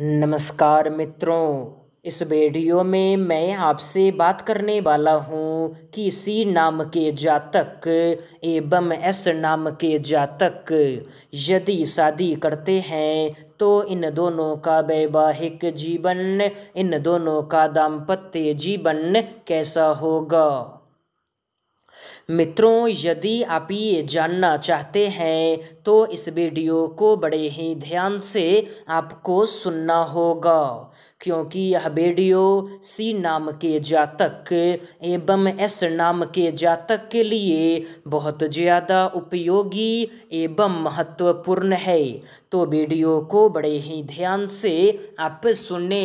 नमस्कार मित्रों इस वीडियो में मैं आपसे बात करने वाला हूँ कि सी नाम के जातक एवं एस नाम के जातक यदि शादी करते हैं तो इन दोनों का वैवाहिक जीवन इन दोनों का दाम्पत्य जीवन कैसा होगा मित्रों यदि आप ये जानना चाहते हैं तो इस वीडियो को बड़े ही ध्यान से आपको सुनना होगा क्योंकि यह वीडियो सी नाम के जातक एवं एस नाम के जातक के लिए बहुत ज़्यादा उपयोगी एवं महत्वपूर्ण है तो वीडियो को बड़े ही ध्यान से आप सुने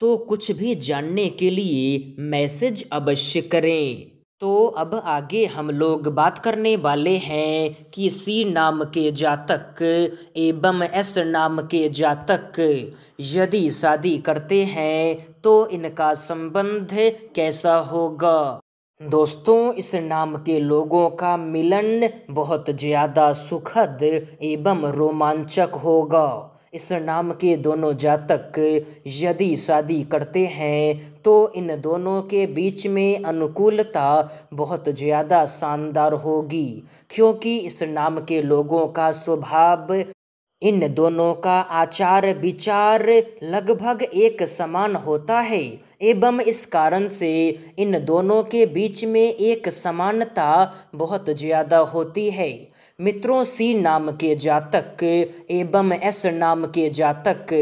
तो कुछ भी जानने के लिए मैसेज अवश्य करें तो अब आगे हम लोग बात करने वाले हैं कि सी नाम के जातक एवं एस नाम के जातक यदि शादी करते हैं तो इनका संबंध कैसा होगा दोस्तों इस नाम के लोगों का मिलन बहुत ज़्यादा सुखद एवं रोमांचक होगा इस नाम के दोनों जातक यदि शादी करते हैं तो इन दोनों के बीच में अनुकूलता बहुत ज़्यादा शानदार होगी क्योंकि इस नाम के लोगों का स्वभाव इन दोनों का आचार विचार लगभग एक समान होता है एवं इस कारण से इन दोनों के बीच में एक समानता बहुत ज़्यादा होती है मित्रों सी नाम के जातक एवं एस नाम के जातक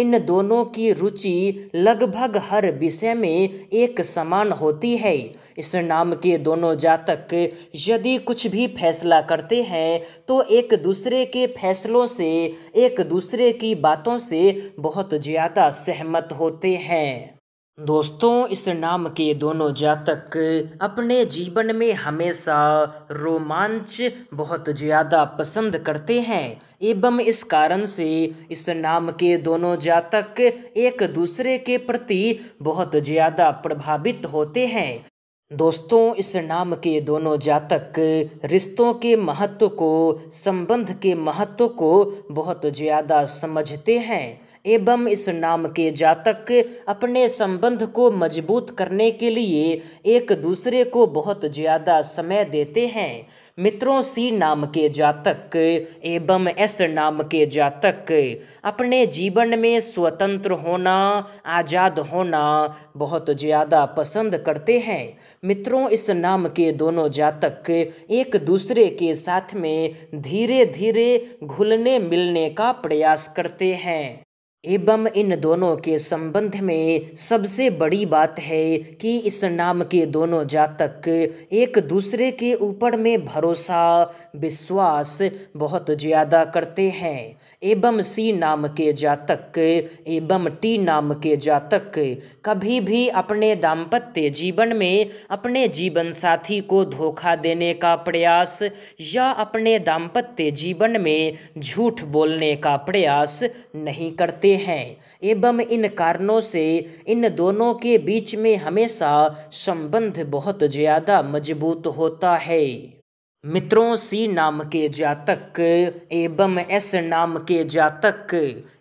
इन दोनों की रुचि लगभग हर विषय में एक समान होती है इस नाम के दोनों जातक यदि कुछ भी फैसला करते हैं तो एक दूसरे के फैसलों से एक दूसरे की बातों से बहुत ज़्यादा सहमत होते हैं दोस्तों इस नाम के दोनों जातक अपने जीवन में हमेशा रोमांच बहुत ज़्यादा पसंद करते हैं एवं इस कारण से इस नाम के दोनों जातक एक दूसरे के प्रति बहुत ज़्यादा प्रभावित होते हैं दोस्तों इस नाम के दोनों जातक रिश्तों के महत्व को संबंध के महत्व को बहुत ज़्यादा समझते हैं एवं इस नाम के जातक अपने संबंध को मजबूत करने के लिए एक दूसरे को बहुत ज़्यादा समय देते हैं मित्रों सी नाम के जातक एवं एस नाम के जातक अपने जीवन में स्वतंत्र होना आज़ाद होना बहुत ज़्यादा पसंद करते हैं मित्रों इस नाम के दोनों जातक एक दूसरे के साथ में धीरे धीरे घुलने मिलने का प्रयास करते हैं एवं इन दोनों के संबंध में सबसे बड़ी बात है कि इस नाम के दोनों जातक एक दूसरे के ऊपर में भरोसा विश्वास बहुत ज़्यादा करते हैं एवं सी नाम के जातक एवं टी नाम के जातक कभी भी अपने दाम्पत्य जीवन में अपने जीवन साथी को धोखा देने का प्रयास या अपने दाम्पत्य जीवन में झूठ बोलने का प्रयास नहीं करते करते हैं एवं इन कारणों से इन दोनों के बीच में हमेशा संबंध बहुत ज़्यादा मजबूत होता है मित्रों सी नाम के जातक एवं एस नाम के जातक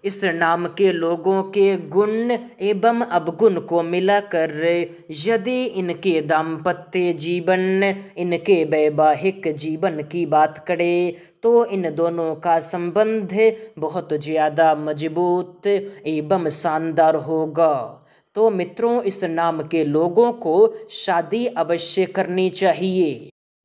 इस नाम के लोगों के गुण एवं अवगुण को मिलाकर यदि इनके दाम्पत्य जीवन इनके वैवाहिक जीवन की बात करें तो इन दोनों का संबंध बहुत ज़्यादा मजबूत एवं शानदार होगा तो मित्रों इस नाम के लोगों को शादी अवश्य करनी चाहिए